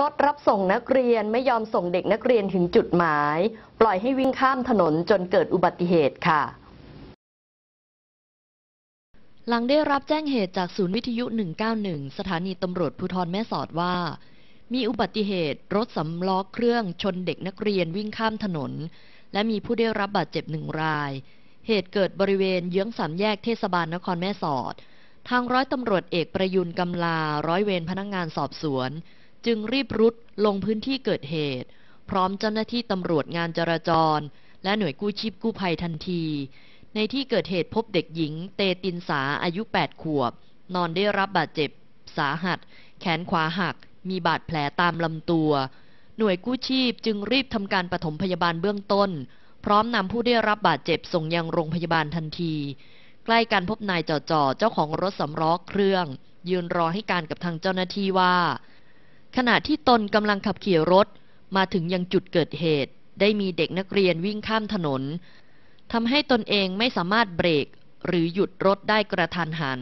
รถรับส่งนักเรียนไม่ยอมส่งเด็กนักเรียนถึงจุดหมาย ปล่อยให้วิ่งข้ามถนนจนเกิดอุบัติเหตุค่ะ หลังได้รับแจ้งเหตุจากศูนย์วิทยุ 191 สถานีตำรวจภูธรแม่สอดว่า มีอุบัติเหตุรถสำล้อเครื่องชนเด็กนักเรียนวิ่งข้ามถนน และมีผู้ได้รับบาดเจ็บหนึ่งราย เหตุเกิดบริเวณเยื้องสามแยกเทศบาลนครแม่สอด ทางร้อยตำรวจเอกประยุนกำลาร้อยเวรพนักงงานสอบสวนจึงรีบรุดลงพื้นที่เกิดเหตุ พร้อมเจ้าหน้าที่ตำรวจงานจราจร และหน่วยกู้ชีพกู้ภัยทันที ในที่เกิดเหตุพบเด็กหญิงเตตินสาอายุ 8 ขวบ นอนได้รับบาดเจ็บสาหัส แขนขวาหักมีบาดแผลตามลำตัวหน่วยกู้ชีพจึงรีบทำการปฐมพยาบาลเบื้องต้น พร้อมนำผู้ได้รับบาดเจ็บส่งยังโรงพยาบาลทันที ใกล้กันพบนายจอจอเจ้าของรถสำรอกเครื่อง ยืนรอให้การกับทางเจ้าหน้าที่ว่าขณะที่ตนกำลังขับขี่รถมาถึงยังจุดเกิดเหตุ ได้มีเด็กนักเรียนวิ่งข้ามถนนทำให้ตนเองไม่สามารถเบรก หรือหยุดรถได้กระทันหัน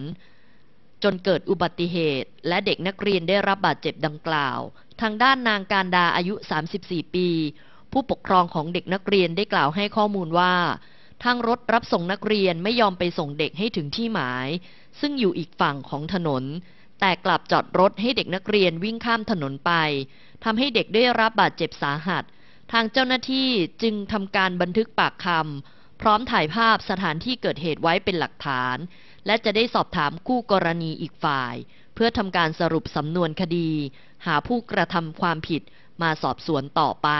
จนเกิดอุบัติเหตุและเด็กนักเรียนได้รับบาดเจ็บดังกล่าว ทางด้านนางการดาอายุ 34 ปี ผู้ปกครองของเด็กนักเรียนได้กล่าวให้ข้อมูลว่าทางรถรับส่งนักเรียนไม่ยอมไปส่งเด็กให้ถึงที่หมาย ซึ่งอยู่อีกฝั่งของถนนแต่กลับจอดรถให้เด็กนักเรียนวิ่งข้ามถนนไป ทำให้เด็กได้รับบาดเจ็บสาหัส ทางเจ้าหน้าที่จึงทำการบันทึกปากคำพร้อมถ่ายภาพสถานที่เกิดเหตุไว้เป็นหลักฐาน และจะได้สอบถามคู่กรณีอีกฝ่าย เพื่อทำการสรุปสำนวนคดี หาผู้กระทำความผิดมาสอบสวนต่อไป